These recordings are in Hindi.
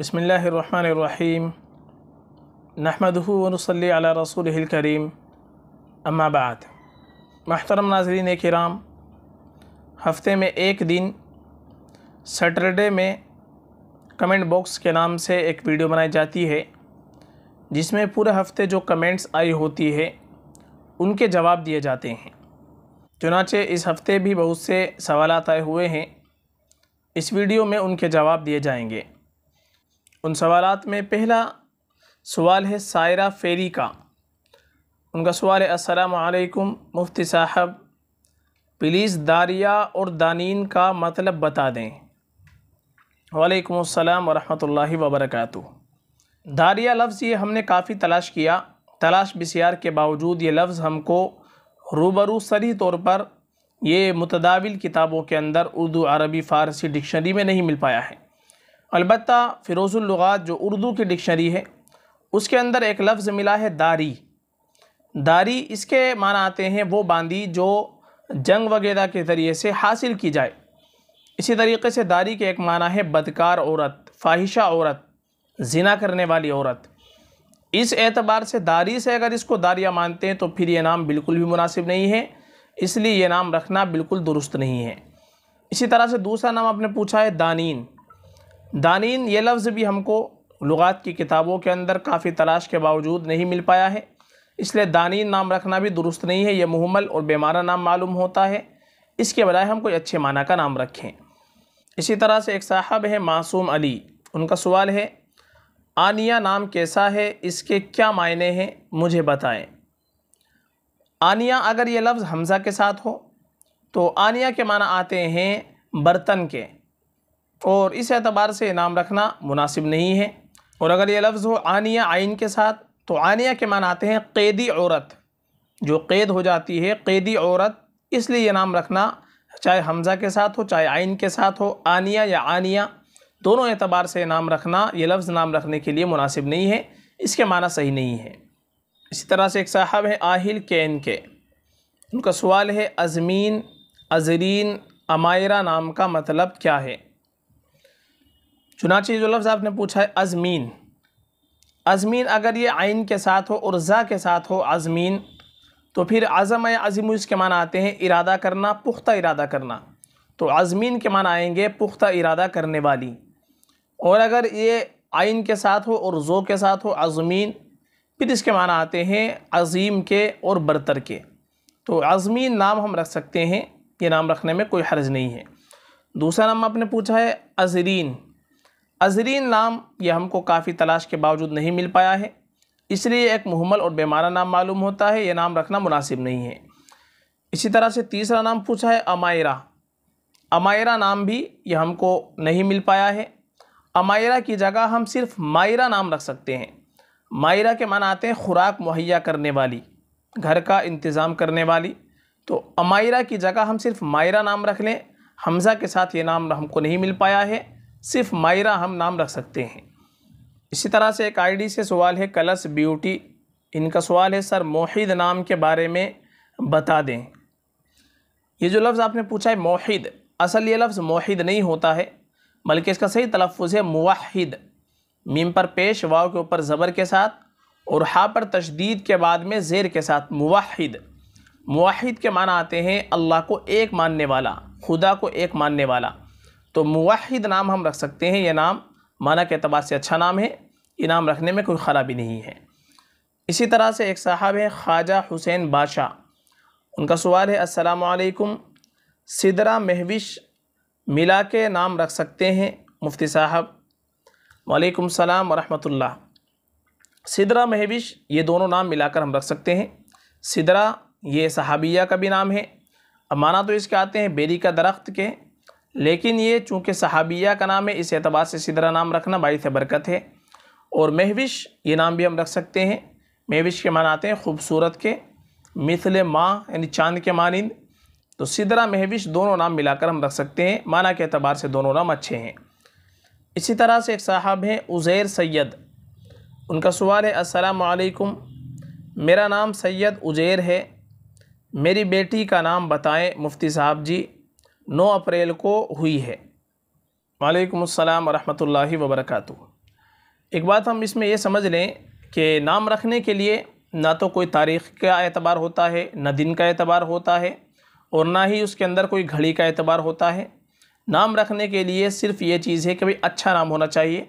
बसमीम नहमदूनसल रसूल करीम अम्माबाद महतरम नाजरीन कराम हफ़्ते में एक दिन सटरडे में कमेंट बॉक्स के नाम से एक वीडियो बनाई जाती है जिसमें पूरे हफ़्ते जो कमेंट्स आई होती है उनके जवाब दिए जाते हैं चुनाचे इस हफ़्ते भी बहुत से सवाल आए हुए हैं इस वीडियो में उनके जवाब दिए जाएंगे उन सवालात में पहला सवाल है सायरा फेरी का उनका सवाल है असलकुम मुफ्ती साहब प्लीज़ दारिया और दानीन का मतलब बता दें वालेकुम अस्सलाम वरहमतुल्लाहि वबरकातु दारिया लफ्ज़ ये हमने काफ़ी तलाश किया तलाश बसियार के बावजूद ये लफ्ज़ हमको रूबरू सरी तौर पर ये मुतदाविल किताबों के अंदर उर्दू अरबी फ़ारसी डिक्शनरी में नहीं मिल पाया है अलबत् फ़िरोज़ुल्लुगात जो उर्दू की डिक्शनरी है उसके अंदर एक लफ्ज़ मिला है दारी दारी इसके माना आते हैं वो बांदी जो जंग वगैरह के ज़रिए से हासिल की जाए इसी तरीके से दारी के एक माना है बदकार औरत फाहिशा औरत जिना करने वाली औरत इस एतबार से दारी से अगर इसको दारिया मानते हैं तो फिर ये नाम बिल्कुल भी मुनासिब नहीं है इसलिए ये नाम रखना बिल्कुल दुरुस्त नहीं है इसी तरह से दूसरा नाम आपने पूछा है दानीन दानीन ये लफ्ज़ भी हमको लुगात की किताबों के अंदर काफ़ी तलाश के बावजूद नहीं मिल पाया है इसलिए दानीन नाम रखना भी दुरुस्त नहीं है यह मुहमल और बेमाना नाम मालूम होता है इसके बजाय हम कोई अच्छे माना का नाम रखें इसी तरह से एक साहब है मासूम अली उनका सवाल है आनिया नाम कैसा है इसके क्या मायने हैं मुझे बताएं आनिया अगर ये लफ्ज़ हमज़ा के साथ हो तो आनिया के माना आते हैं बर्तन के और इस एतबार से नाम रखना मुनासिब नहीं है और अगर ये लफ्ज़ हो आनिया आइन के साथ तो आनिया के मान आते हैं कैदी औरत जो कैद हो जाती है कैदी औरत इसलिए ये नाम रखना चाहे हमज़ा के साथ हो चाहे आइन के साथ हो आनिया या आनिया दोनों एतबार से नाम रखना ये लफ्ज़ नाम रखने के लिए मुनासिब नहीं है इसके माना सही नहीं है इसी तरह से एक साहब हैं आहिल कैन के उनका सवाल है अज़मीन अजरीन अमायरा नाम का मतलब क्या है चुनाचे जो लफ्ज़ आपने पूछा है अज़मीन अज़मीन अगर ये आइन के साथ हो और जा के साथ हो अज़मीन तो फिर आज़म या अज़ीम इसके माना आते हैं इरादा करना पुख्ता इरादा करना तो आज़मीन के माना आएंगे पुख्ता इरादा करने वाली और अगर ये आइन के साथ हो और ज़ो के साथ हो आज़मीन फिर इसके माना आते हैं अज़ीम के और बरतर के तो आज़मीन नाम हम रख सकते हैं ये नाम रखने में कोई हर्ज नहीं है दूसरा नाम आपने पूछा है अजरीन अजरीन नाम यह हमको काफ़ी तलाश के बावजूद नहीं मिल पाया है इसलिए एक मुहमल और बेमारा नाम मालूम होता है यह नाम रखना मुनासिब नहीं है इसी तरह से तीसरा नाम पूछा है अमायरा अमायरा नाम भी यह हमको नहीं मिल पाया है अमायरा की जगह हम सिर्फ मायरा नाम रख सकते हैं मायरा के मान आते हैं खुराक मुहैया करने वाली घर का इंतज़ाम करने वाली तो अमायरा की जगह हम सिर्फ मायरा नाम रख लें हमज़ा के साथ ये नाम हमको नहीं मिल पाया है सिर्फ मायरा हम नाम रख सकते हैं इसी तरह से एक आईडी से सवाल है कलस ब्यूटी इनका सवाल है सर मोहिद नाम के बारे में बता दें ये जो लफ्ज़ आपने पूछा है मोहिद असल ये लफ्ज़ मोहिद नहीं होता है बल्कि इसका सही तलफ़ है मुवाहिद मीम पर पेश वाव के ऊपर ज़बर के साथ और हा पर तशदीद के बाद में ज़ेर के साथ मुवाहिद मुवाहिद के माना आते हैं अल्लाह को एक मानने वाला खुदा को एक मानने वाला तो मुवाहिद नाम हम रख सकते हैं यह नाम माना के अतबार से अच्छा नाम है ये नाम रखने में कोई ख़राबी नहीं है इसी तरह से एक साहब है ख्वाजा हुसैन बादशाह उनका सवाल है असलकुम सिदरा महविश मिला के नाम रख सकते हैं मुफ्ती साहब वालेकुम सलाम वरहमतुल्लाह सिदरा महविश ये दोनों नाम मिलाकर हम रख सकते हैं सिदरा ये सहाबिया का भी नाम है अब माना तो इसके आते हैं बेरी का दरख्त के लेकिन ये चूँकि सहाबिया का नाम है इस एतबार से सिदरा नाम रखना बायस बरकत है और महविश ये नाम भी हम रख सकते हैं महविश के मानाते हैं खूबसूरत के मिसल माँ यानी चांद के मानंद तो सिदरा महविश दोनों नाम मिलाकर हम रख सकते हैं माना के अतबार से दोनों नाम अच्छे हैं इसी तरह से एक साहब हैं उज़ैर सैयद उनका सवाल है असलकुम मेरा नाम सैयद उज़ैर है मेरी बेटी का नाम बताएं मुफ्ती साहब जी 9 अप्रैल को हुई है वालेकुम अस्सलाम वरहमतुल्लाहि वबरकू एक बात हम इसमें यह समझ लें कि नाम रखने के लिए ना तो कोई तारीख़ का एतबार होता है ना दिन का एतबार होता है और ना ही उसके अंदर कोई घड़ी का एतबार होता है नाम रखने के लिए सिर्फ़ ये चीज़ है कि भाई अच्छा नाम होना चाहिए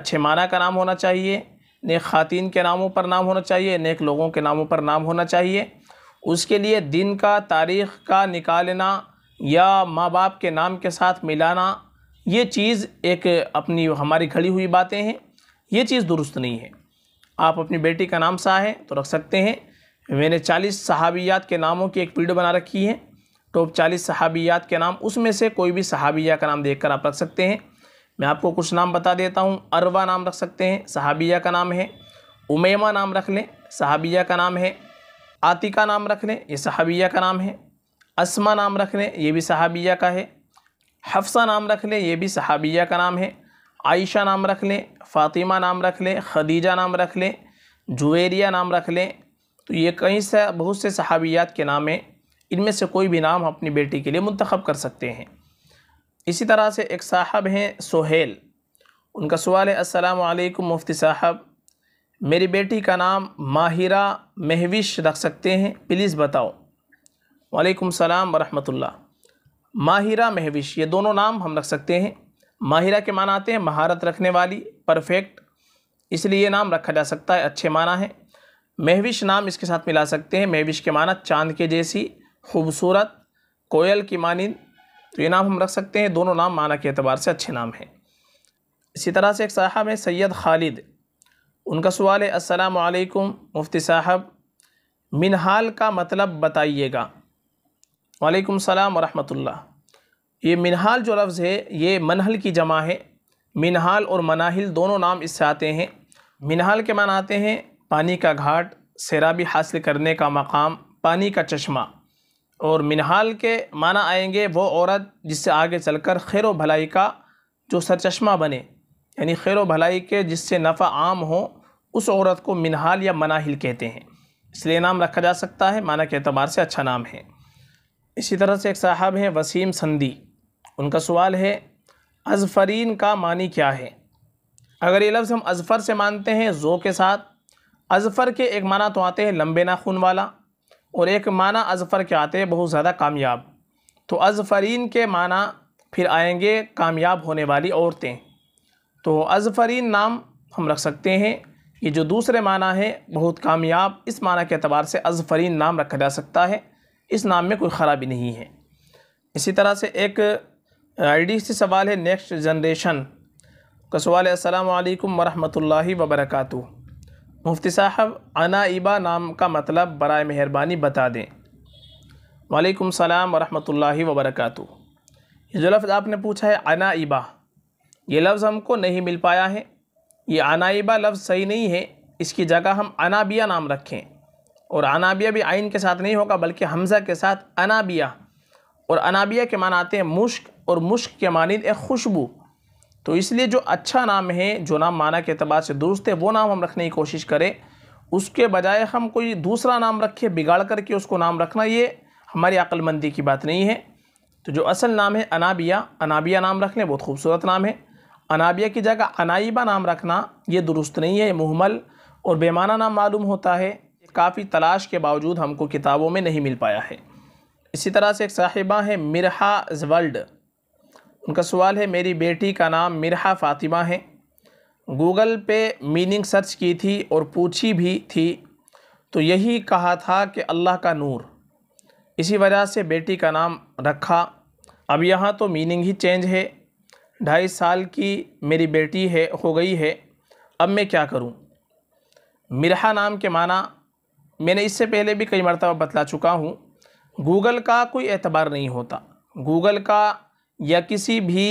अच्छे माना का नाम होना चाहिए नेक ख़ातिन के नामों पर नाम होना चाहिए नेक लोगों के नामों पर नाम होना चाहिए उसके लिए दिन का तारीख़ का निकालना या माँ बाप के नाम के साथ मिलाना ये चीज़ एक अपनी हमारी खड़ी हुई बातें हैं ये चीज़ दुरुस्त नहीं है आप अपनी बेटी का नाम साह है तो रख सकते हैं मैंने चालीस सहाबियात के नामों की एक वीडियो बना रखी है टॉप तो चालीस सहाबियात के नाम उसमें से कोई भी सहाबिया का नाम देखकर आप रख सकते हैं मैं आपको कुछ नाम बता देता हूँ अरवा नाम रख सकते हैं सहाबिया का नाम है उमेमा नाम रख लें सहाबिया का नाम है आतिका नाम रख लें ये सहाबिया का नाम है असमा नाम रख लें ये भी सहाबिया का है हफ्सा नाम रख लें ये भी सहाबिया का नाम है आयशा नाम रख लें फ़ातिमा नाम रख लें खदीजा नाम रख लें जुवेरिया नाम रख लें तो ये कई से बहुत से सहाबियात के नाम हैं इनमें से कोई भी नाम अपनी बेटी के लिए मंतखब कर सकते हैं इसी तरह से एक साहब हैं सोहेल उनका सवाल है असलकम मुफ्ती साहब मेरी बेटी का नाम माहिरा महविश रख सकते हैं प्लीज़ बताओ वालेकुम सलाम वरहमतुल्ला माहिरा महविश ये दोनों नाम हम रख सकते हैं माहिरा के मान आते हैं महारत रखने वाली परफेक्ट इसलिए ये नाम रखा जा सकता है अच्छे माना है महविश नाम इसके साथ मिला सकते हैं महविश के माना चांद के जैसी खूबसूरत कोयल की मानंद तो ये नाम हम रख सकते हैं दोनों नाम माना के अतबार से अच्छे नाम हैं इसी तरह से एक साहब है सैयद खालिद उनका सवाल है अस्सलाम मुफ्ती साहब मिनहाल का मतलब बताइएगा वालेकुम सलाम वरहमतुल्ला ये मिनहाल जो लफ्ज़ है ये मनहल की जमा है मिनहाल और मनाहिल दोनों नाम इससे आते हैं मिनहाल के मान आते हैं पानी का घाट सैराबी हासिल करने का मकाम पानी का चश्मा और मिनहाल के माना आएंगे वो औरत जिससे आगे चलकर खैर भलाई का जो सरचश्मा बने यानी खैर भलाई के जिससे नफ़ा आम हो उस औरत को मिनहाल या मनाहिल कहते हैं इसलिए नाम रखा जा सकता है माना के अतबार से अच्छा नाम है इसी तरह से एक साहब हैं वसीम संदी उनका सवाल है अजफ़रीन का मानी क्या है अगर ये लफ्ज़ हम अजफ़र से मानते हैं ज़ो के साथ अजफ़र के एक माना तो आते हैं लंबे नाखून वाला और एक माना अजफ़र के आते हैं बहुत ज़्यादा कामयाब तो अजफ़रीन के माना फिर आएंगे कामयाब होने वाली औरतें तो अजफ़रीन नाम हम रख सकते हैं ये जो दूसरे माना है बहुत कामयाब इस माना के अतबार से अजफ़रीन नाम रखा जा सकता है इस नाम में कोई ख़राबी नहीं है इसी तरह से एक आईडी से सवाल है नेक्स्ट जनरेशन का सवाल है असलकम वरहमल वबरक मुफ्ती साहब अनाइबा नाम का मतलब बर मेहरबानी बता दें वालेकुम सलाम वरहमल वबरक ये जो लफ्ज़ आपने पूछा है अनाइबा ये लफ्ज़ हमको नहीं मिल पाया है ये अनाइबा लफ्ज़ सही नहीं है इसकी जगह हम अनाबिया नाम रखें और अनाबिया भी आइन के साथ नहीं होगा बल्कि हमज़ा के साथ अनाबिया और अनाबिया के मान आते हैं मुश्क और मुश्क के मानद एक खुशबू तो इसलिए जो अच्छा नाम है जो नाम माना के अतबार से दुरुस्त है वो नाम हम रखने की कोशिश करें उसके बजाय हम कोई दूसरा नाम रखें बिगाड़ करके उसको नाम रखना ये हमारी अक्लमंदी की बात नहीं है तो जो असल नाम है अनाबिया अनाबिया नाम रखने बहुत खूबसूरत नाम है अनाबिया की जगह अनाइबा नाम रखना ये दुरुस्त नहीं है मुहमल और बेमाना नाम मालूम होता है काफ़ी तलाश के बावजूद हमको किताबों में नहीं मिल पाया है इसी तरह से एक साहिबा है मिरहा जवल्ड उनका सवाल है मेरी बेटी का नाम मिरहा फ़ातिमा है गूगल पे मीनिंग सर्च की थी और पूछी भी थी तो यही कहा था कि अल्लाह का नूर इसी वजह से बेटी का नाम रखा अब यहाँ तो मीनिंग ही चेंज है ढाई साल की मेरी बेटी है हो गई है अब मैं क्या करूँ मिरहा नाम के माना मैंने इससे पहले भी कई मरतबा बतला चुका हूँ गूगल का कोई एतबार नहीं होता गूगल का या किसी भी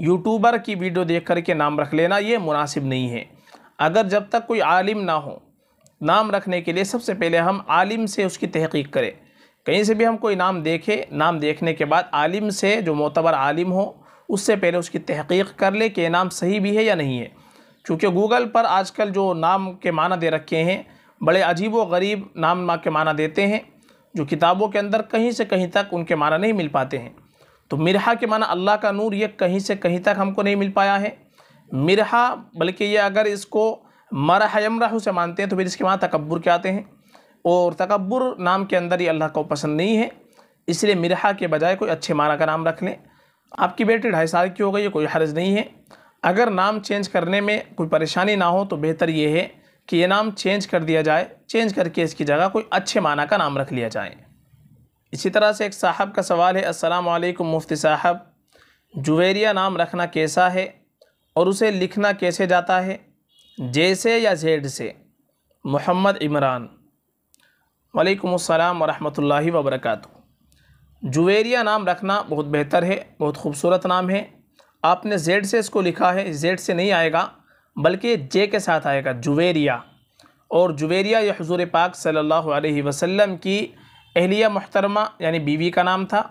यूट्यूबर की वीडियो देख कर के नाम रख लेना ये मुनासिब नहीं है अगर जब तक कोई आलिम ना हो नाम रखने के लिए सबसे पहले हम आलिम से उसकी तहकीक करें कहीं से भी हम कोई नाम देखे नाम देखने के बाद आलिम से जो मोतबर आलिम हो उससे पहले उसकी तहकीक कर ले कि नाम सही भी है या नहीं है क्योंकि गूगल पर आजकल जो नाम के माना दे रखे हैं बड़े अजीब व गरीब नाम के माना देते हैं जो किताबों के अंदर कहीं से कहीं तक उनके माना नहीं मिल पाते हैं तो मिरहा के माना अल्लाह का नूर ये कहीं से कहीं तक हमको नहीं मिल पाया है मिरहा बल्कि ये अगर इसको मरह यमराह से मानते हैं तो फिर इसके माँ तकबर के आते हैं और तकबर नाम के अंदर ये अल्लाह को पसंद नहीं है इसलिए मिरहा के बजाय कोई अच्छे माना का नाम रख लें आपकी बेटी ढाई साल की हो गई कोई हर्ज नहीं है अगर नाम चेंज करने में कोई परेशानी ना हो तो बेहतर ये है कि ये नाम चेंज कर दिया जाए चेंज करके इसकी जगह कोई अच्छे माना का नाम रख लिया जाए इसी तरह से एक साहब का सवाल है अस्सलाम वालेकुम मुफ्ती साहब जुवेरिया नाम रखना कैसा है और उसे लिखना कैसे जाता है जैसे या जेड से मोहम्मद इमरान वालेकुम अस्सलाम वरहमतुल्लाहि वबरकatuh जुवेरिया नाम रखना बहुत बेहतर है बहुत खूबसूरत नाम है आपने जेड से इसको लिखा है जेड से नहीं आएगा बल्कि जे के साथ आएगा जुवेरिया और जुवेरिया यह हजूर पाक सल्लल्लाहु अलैहि वसल्लम की अहलिया महतरमा यानी बीवी का नाम था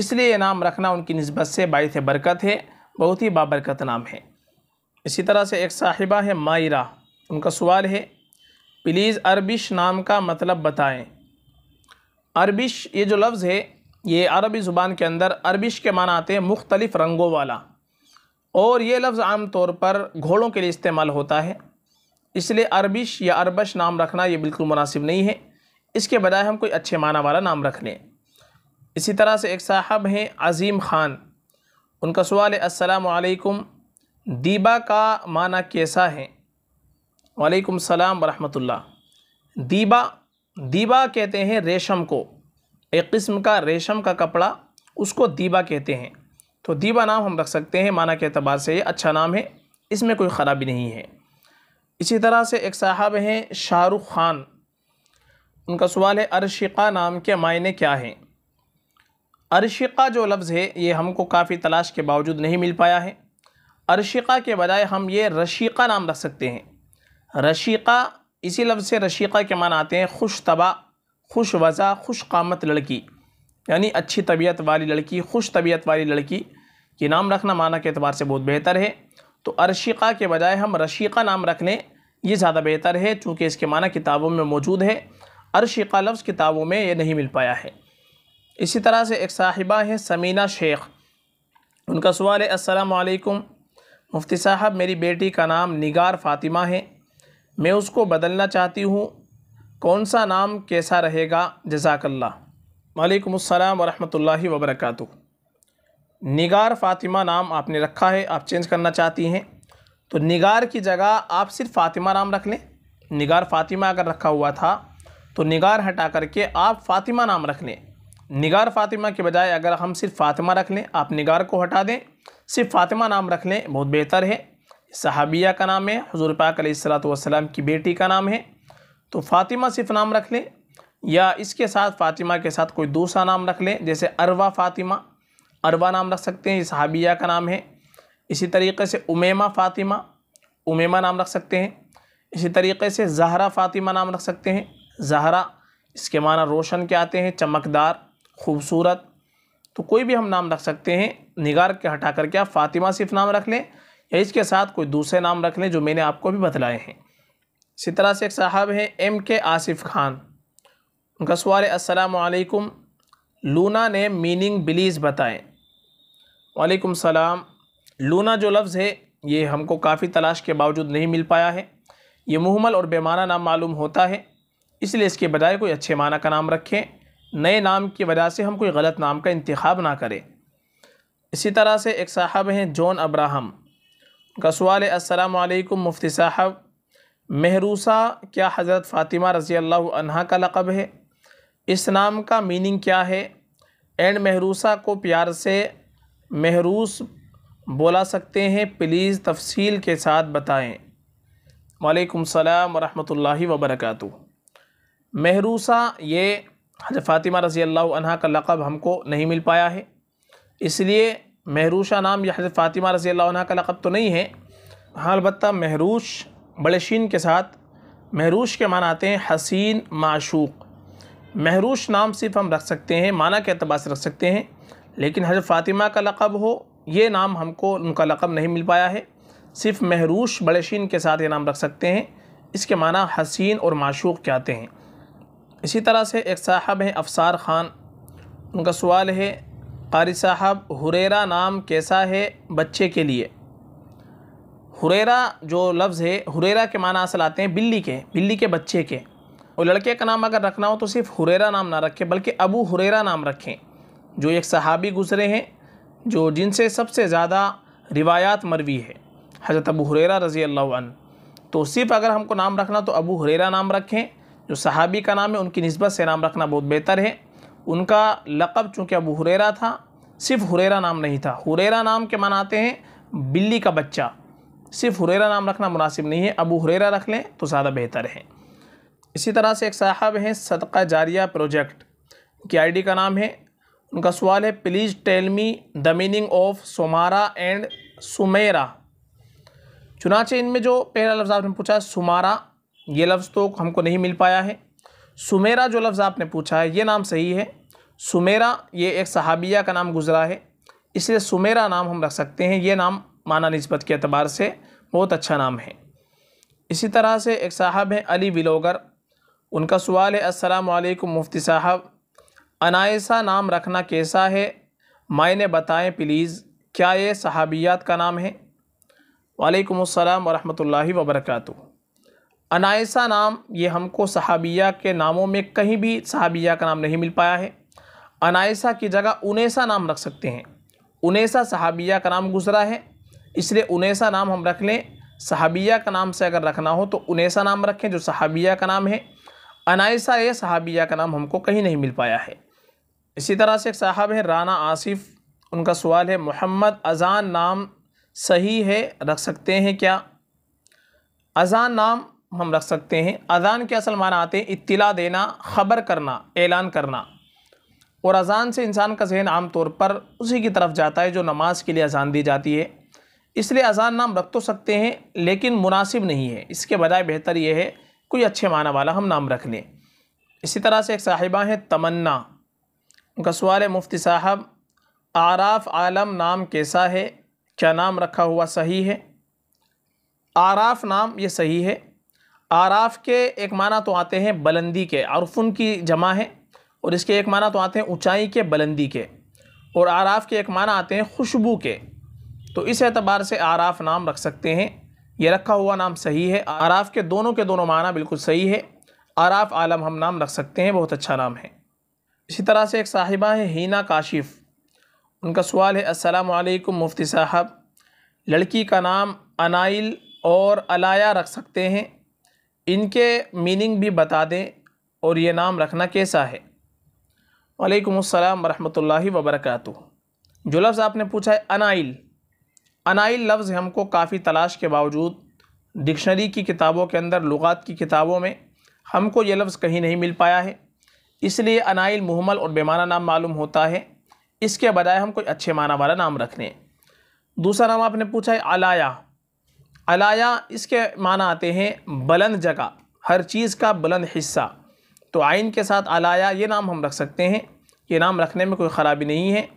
इसलिए यह नाम रखना उनकी नस्बत से बायस बरकत है बहुत ही बाबरकत नाम है इसी तरह से एक साहिबा है मायरा उनका सवाल है प्लीज़ अरबिश नाम का मतलब बताएं अरबिश ये जो लफ्ज़ है ये अरबी ज़ुबान के अंदर अरबिश के माना आते हैं मुख्तलिफ़ रंगों वाला और ये लफ्ज़ आम तौर पर घोड़ों के लिए इस्तेमाल होता है इसलिए अरबिश या अरबश नाम रखना ये बिल्कुल मुनासिब नहीं है इसके बजाय हम कोई अच्छे माना वाला नाम रख लें इसी तरह से एक साहब हैं अज़ीम ख़ान उनका सवाल है असलकुम दीबा का माना कैसा है वालेकुम सलाम वरहमतुल्लाह दीबा दीबा कहते हैं रेशम को एक किस्म का रेशम का कपड़ा उसको दीबा कहते हैं तो दीवा नाम हम रख सकते हैं माना के अतबार से ये अच्छा नाम है इसमें कोई ख़राबी नहीं है इसी तरह से एक साहब हैं शाहरुख खान उनका सवाल है अरशिका नाम के मायने क्या हैं अरशिका जो लफ्ज़ है ये हमको काफ़ी तलाश के बावजूद नहीं मिल पाया है अरशिका के बजाय हम ये रशीका नाम रख सकते हैं रशीका इसी लफ्ज़ से रशीका के मान आते हैं खुश तबाह खुश वज़ा खुश कामत लड़की यानी अच्छी तबीयत वाली लड़की खुश तबीयत वाली लड़की ये नाम रखना माना के अतबार से बहुत बेहतर है तो अरशिका के बजाय हम रशीका नाम रख लें ये ज़्यादा बेहतर है चूँकि इसके माना किताबों में मौजूद है अरशिका लफ्ज़ किताबों में ये नहीं मिल पाया है इसी तरह से एक साहिबा है समीना शेख उनका सवाल है असलकुम मुफ्ती साहब मेरी बेटी का नाम निगार फ़ातिमा है मैं उसको बदलना चाहती हूँ कौन सा नाम कैसा रहेगा जजाकल्ला वालेकुमसम वरहमल वबरक निगार फ़ातिमा नाम आपने रखा है आप चेंज करना चाहती हैं तो निगार की जगह आप सिर्फ फ़ातिमा नाम रख लें निगार फ़ातिमा अगर रखा हुआ था तो निगार हटा करके आप फ़ातिमा नाम रख लें निगार फ़ातिमा के बजाय अगर हम सिर्फ फ़ातिमा रख लें आप निगार को हटा दें सिर्फ फ़ातिमा नाम रख लें बहुत बेहतर है सहाबिया का नाम है हजूर पाक सलात वसलाम की बेटी का नाम है तो फ़ातिमा सिर्फ नाम रख लें या इसके साथ फ़ातिमा के साथ कोई दूसरा नाम रख लें जैसे अरवा फ़ातिमा अरवा नाम रख सकते हैं ये सहाबिया का नाम है इसी तरीके से उमेमा फ़ातिमा उमेमा नाम रख सकते हैं इसी तरीके से जहरा फ़ातिमा नाम रख सकते हैं जहरा इसके माना रोशन के आते हैं चमकदार खूबसूरत तो कोई भी हम नाम रख सकते हैं निगार के हटा करके आप फ़ातिमा सिर्फ नाम रख लें या इसके साथ कोई दूसरे नाम रख लें जो मैंने आपको भी बतलाए हैं इसी तरह से एक साहब हैं एम के आसिफ खान अस्सलाम वालेकुम लूना ने मीनिंग बिलीज़ बताएं वालेकुम सलाम लूना जो लफ्ज़ है ये हमको काफ़ी तलाश के बावजूद नहीं मिल पाया है ये मुहमल और बेमाना नाम मालूम होता है इसलिए इसके बजाय कोई अच्छे माना का नाम रखें नए नाम की वजह से हम कोई गलत नाम का इंतखब ना करें इसी तरह से एक साहब हैं जॉन अब्राहम उनका सवाल वालेकुम मुफ्ती साहब महरूसा क्या हज़रत फ़ातिमा रज़ी अल्लाह का लक़ब है इस नाम का मीनिंग क्या है एंड महरूसा को प्यार से महरूस बोला सकते हैं प्लीज़ तफसील के साथ बताएं वालेकुम सलाम वरहमतुल्लाहि वबरकातु महरूसा ये हजरत फ़ातिमा रज़ी अल्लाह अन्हा का लक़ब हमको नहीं मिल पाया है इसलिए महरूशा नाम यह हजरत फ़ातिमा रज़ी अल्लाह अन्हा का लक़ब तो नहीं है हाँ अलबत् महरूश बड़े शीन के साथ महरूश के मान आते हैं हसीन माशूक़ महरूश नाम सिर्फ हम रख सकते हैं माना के अतबार से रख सकते हैं लेकिन हजरत फ़ातिमा का लक़ब हो ये नाम हमको उनका लक़ब नहीं मिल पाया है सिर्फ महरूश बड़ेशीन के साथ ये नाम रख सकते हैं इसके माना हसीन और माशूक के आते हैं इसी तरह से एक साहब हैं अफसार ख़ान उनका सवाल है कारी साहब हुरेरा नाम कैसा है बच्चे के लिए हुरेरा जो लफ्ज़ है हुरेरा के माना असल आते हैं बिल्ली के बिल्ली के बच्चे के और लड़के का नाम अगर रखना हो तो सिर्फ हुरेरा नाम ना रखें बल्कि अबू हुरेरा नाम रखें जो एक सहाबी गुज़रे हैं जो जिनसे सबसे ज़्यादा रिवायात मरवी है हज़रत अबू हुरेरा रज़ी अल्लाह तो सिर्फ अगर हमको नाम रखना तो अबू हुरेरा नाम रखें जो सहाबी का नाम है उनकी नस्बत से नाम रखना बहुत बेहतर है उनका लक़ब चूँकि अबू हुरेरा था सिर्फ हुरेरा नाम नहीं था हुरेरा नाम के मनाते हैं बिल्ली का बच्चा सिर्फ हुरेरा नाम रखना मुनासिब नहीं है अबू हुरेरा रख लें तो ज़्यादा बेहतर है इसी तरह से एक साहब हैं सदका जारिया प्रोजेक्ट की आईडी का नाम है उनका सवाल है please tell me the meaning of सुमारा एंड सुमेरा चुनाचे इनमें जो पहला लफ्ज़ आपने पूछा सुमारा ये लफ्ज़ तो हमको नहीं मिल पाया है सुमेरा जो लफ्ज़ आपने पूछा है ये नाम सही है सुमेरा ये एक सहाबिया का नाम गुज़रा है इसलिए सुमेरा नाम हम रख सकते हैं ये नाम माना नस्बत के अतबार से बहुत अच्छा नाम है इसी तरह से एक साहब हैं अली विलोगर उनका सवाल है अस्सलाम वालेकुम मुफ्ती साहब अनायसा नाम रखना कैसा है मायने बताएं प्लीज़ क्या ये सहाबियात का नाम है वालेकुम अस्सलाम वरहमतुल्लाहि वबरकत अनायसा नाम ये हमको सहाबिया के नामों में कहीं भी सहाबिया का नाम नहीं मिल पाया है अनायसा की जगह उनेसा नाम रख सकते हैं उनेसा सहाबिया का नाम गुजरा है इसलिए उनेसा नाम हम रख लें सहाबिया का नाम से अगर रखना हो तो उनेसा नाम रखें जो सहाबिया का नाम है अनायसा ए सहाबिया का नाम हमको कहीं नहीं मिल पाया है इसी तरह से एक साहब है राना आसिफ उनका सवाल है मोहम्मद अजान नाम सही है रख सकते हैं क्या अजान नाम हम रख सकते हैं अजान के असल माना आते हैं इतला देना ख़बर करना ऐलान करना और अजान से इंसान का जहन आम तौर पर उसी की तरफ जाता है जो नमाज के लिए अजान दी जाती है इसलिए अजान नाम रख तो सकते हैं लेकिन मुनासिब नहीं है इसके बजाय बेहतर यह है कोई अच्छे माना वाला हम नाम रख लें इसी तरह से एक साहिबा हैं तमन्ना उनका सवाल है मुफ्ती साहब आराफ आलम नाम कैसा है क्या नाम रखा हुआ सही है आराफ नाम ये सही है आराफ के एक माना तो आते हैं बुलंदी के अरफुन की जमा है और इसके एक माना तो आते हैं ऊंचाई के बुलंदी के और आराफ के एक माना आते हैं खुशबू के तो इस एतबार से आराफ नाम रख सकते हैं ये रखा हुआ नाम सही है आराफ के दोनों के दोनों माना बिल्कुल सही है आराफ आलम हम नाम रख सकते हैं बहुत अच्छा नाम है इसी तरह से एक साहिबा है हीना काशिफ उनका सवाल है वालेकुम मुफ्ती साहब लड़की का नाम अनाइल और अलाया रख सकते हैं इनके मीनिंग भी बता दें और ये नाम रखना कैसा है वालेकुम अस्सलाम वरहमतुल्लाहि वबरकू जो लफ्ज़ आपने पूछा है अनाइल अनाइल लफ्ज़ हमको काफ़ी तलाश के बावजूद डिक्शनरी की किताबों के अंदर लुगात की किताबों में हमको ये लफ्ज़ कहीं नहीं मिल पाया है इसलिए अनाइल मुहमल और बेमाना नाम मालूम होता है इसके बजाय हम कोई अच्छे माना वाला नाम रख लें दूसरा नाम आपने पूछा है अलाया अलाया इसके माना आते हैं बुलंद जगह हर चीज़ का बुलंद हिस्सा तो आइन के साथ अलाया ये नाम हम रख सकते हैं ये नाम रखने में कोई ख़राबी नहीं है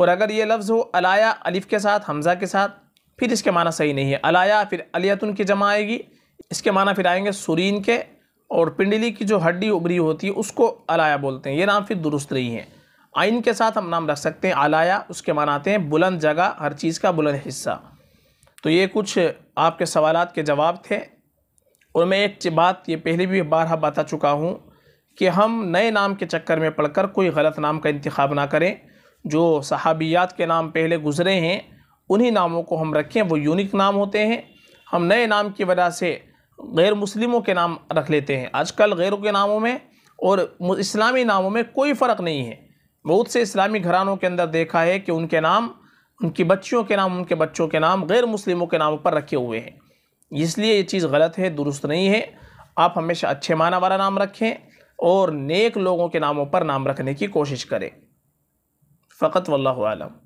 और अगर ये लफ्ज़ हो अलाया अलिफ़ के साथ हमज़ा के साथ फिर इसके माना सही नहीं है अलाया फिर अलियतन की जमा आएगी इसके माना फिर आएंगे सुरीन के और पिंडली की जो हड्डी उभरी होती है उसको अलाया बोलते हैं ये नाम फिर दुरुस्त नहीं है आइन के साथ हम नाम रख सकते हैं आलाया उसके माना आते हैं बुलंद जगह हर चीज़ का बुलंद हिस्सा तो ये कुछ आपके सवाल के जवाब थे और मैं एक बात ये पहले भी बारह बता चुका हूँ कि हम नए नाम के चक्कर में पढ़कर कोई गलत नाम का इंतखब ना करें जो सहाबियात के नाम पहले गुज़रे हैं उन्हीं नामों को हम रखें वो यूनिक नाम होते हैं हम नए नाम की वजह से गैर मुस्लिमों के नाम रख लेते हैं आजकल गैरों के नामों में और इस्लामी नामों में कोई फ़र्क नहीं है बहुत से इस्लामी घरानों के अंदर देखा है कि उनके नाम उनकी बच्चियों के नाम उनके बच्चों के नाम गैर मुस्लिमों के नामों पर रखे हुए हैं इसलिए ये चीज़ गलत है दुरुस्त नहीं है आप हमेशा अच्छे माना वाला नाम रखें और नेक लोगों के नामों पर नाम रखने की कोशिश करें فقط والله أعلم